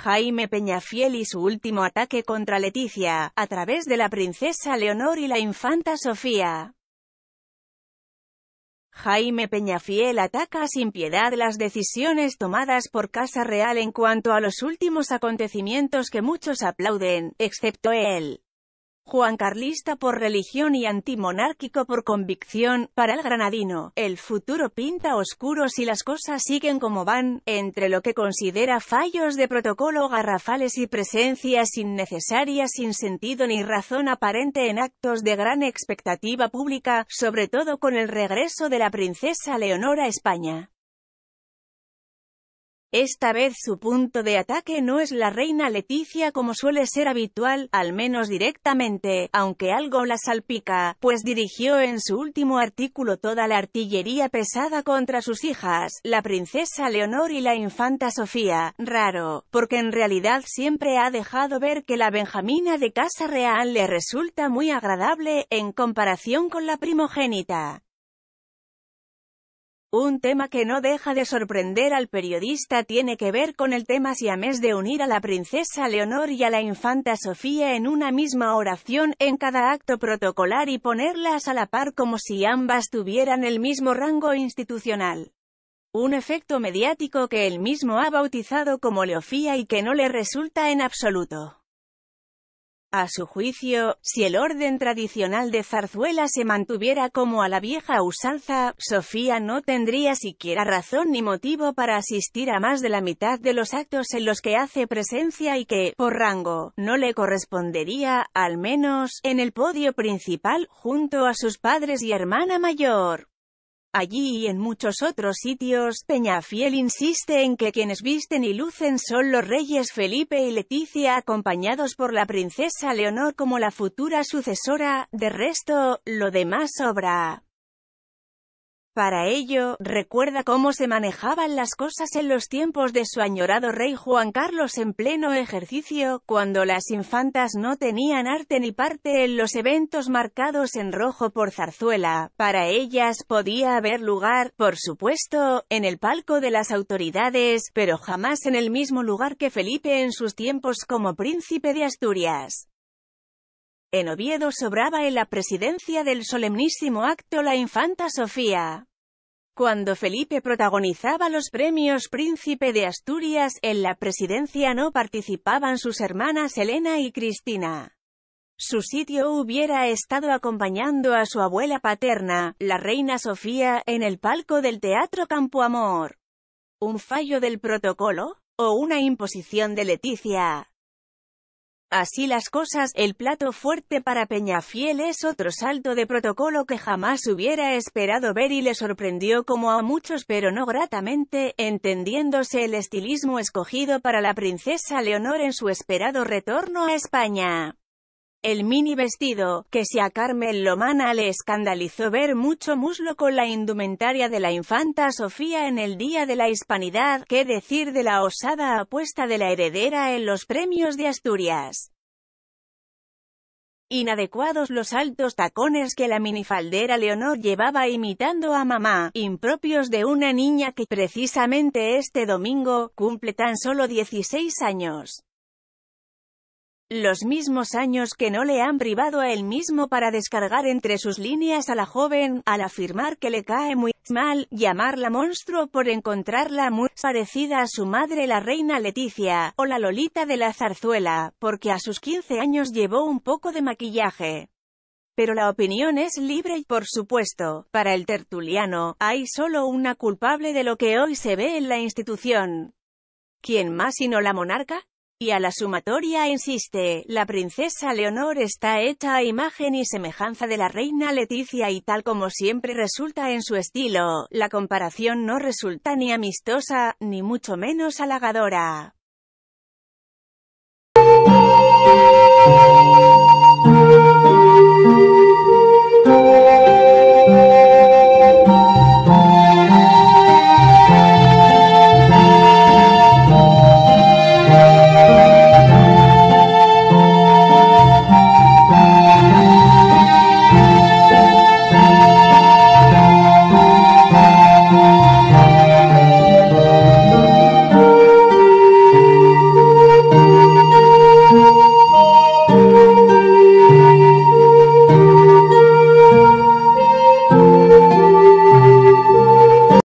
Jaime Peñafiel y su último ataque contra Leticia, a través de la princesa Leonor y la infanta Sofía. Jaime Peñafiel ataca sin piedad las decisiones tomadas por Casa Real en cuanto a los últimos acontecimientos que muchos aplauden, excepto él. Juan Carlista por religión y antimonárquico por convicción, para el granadino, el futuro pinta oscuro si las cosas siguen como van, entre lo que considera fallos de protocolo garrafales y presencias innecesarias sin sentido ni razón aparente en actos de gran expectativa pública, sobre todo con el regreso de la princesa Leonora a España. Esta vez su punto de ataque no es la reina Leticia como suele ser habitual, al menos directamente, aunque algo la salpica, pues dirigió en su último artículo toda la artillería pesada contra sus hijas, la princesa Leonor y la infanta Sofía. Raro, porque en realidad siempre ha dejado ver que la Benjamina de Casa Real le resulta muy agradable, en comparación con la primogénita. Un tema que no deja de sorprender al periodista tiene que ver con el tema mes de unir a la princesa Leonor y a la infanta Sofía en una misma oración, en cada acto protocolar y ponerlas a la par como si ambas tuvieran el mismo rango institucional. Un efecto mediático que él mismo ha bautizado como Leofía y que no le resulta en absoluto. A su juicio, si el orden tradicional de zarzuela se mantuviera como a la vieja usanza, Sofía no tendría siquiera razón ni motivo para asistir a más de la mitad de los actos en los que hace presencia y que, por rango, no le correspondería, al menos, en el podio principal, junto a sus padres y hermana mayor. Allí y en muchos otros sitios, Peñafiel insiste en que quienes visten y lucen son los reyes Felipe y Leticia acompañados por la princesa Leonor como la futura sucesora, de resto, lo demás sobra. Para ello, recuerda cómo se manejaban las cosas en los tiempos de su añorado rey Juan Carlos en pleno ejercicio, cuando las infantas no tenían arte ni parte en los eventos marcados en rojo por zarzuela. Para ellas podía haber lugar, por supuesto, en el palco de las autoridades, pero jamás en el mismo lugar que Felipe en sus tiempos como príncipe de Asturias. En Oviedo sobraba en la presidencia del solemnísimo acto la infanta Sofía. Cuando Felipe protagonizaba los premios Príncipe de Asturias, en la presidencia no participaban sus hermanas Elena y Cristina. Su sitio hubiera estado acompañando a su abuela paterna, la reina Sofía, en el palco del Teatro Campoamor. ¿Un fallo del protocolo? ¿O una imposición de Leticia? Así las cosas, el plato fuerte para Peñafiel es otro salto de protocolo que jamás hubiera esperado ver y le sorprendió como a muchos pero no gratamente, entendiéndose el estilismo escogido para la princesa Leonor en su esperado retorno a España el mini vestido, que si a Carmen Lomana le escandalizó ver mucho muslo con la indumentaria de la infanta Sofía en el Día de la Hispanidad, qué decir de la osada apuesta de la heredera en los premios de Asturias. Inadecuados los altos tacones que la minifaldera Leonor llevaba imitando a mamá, impropios de una niña que precisamente este domingo cumple tan solo 16 años los mismos años que no le han privado a él mismo para descargar entre sus líneas a la joven, al afirmar que le cae muy mal, llamarla monstruo por encontrarla muy parecida a su madre la reina Leticia, o la Lolita de la zarzuela, porque a sus 15 años llevó un poco de maquillaje. Pero la opinión es libre y, por supuesto, para el tertuliano, hay solo una culpable de lo que hoy se ve en la institución. ¿Quién más sino la monarca? Y a la sumatoria insiste, la princesa Leonor está hecha a imagen y semejanza de la reina Leticia y tal como siempre resulta en su estilo, la comparación no resulta ni amistosa, ni mucho menos halagadora.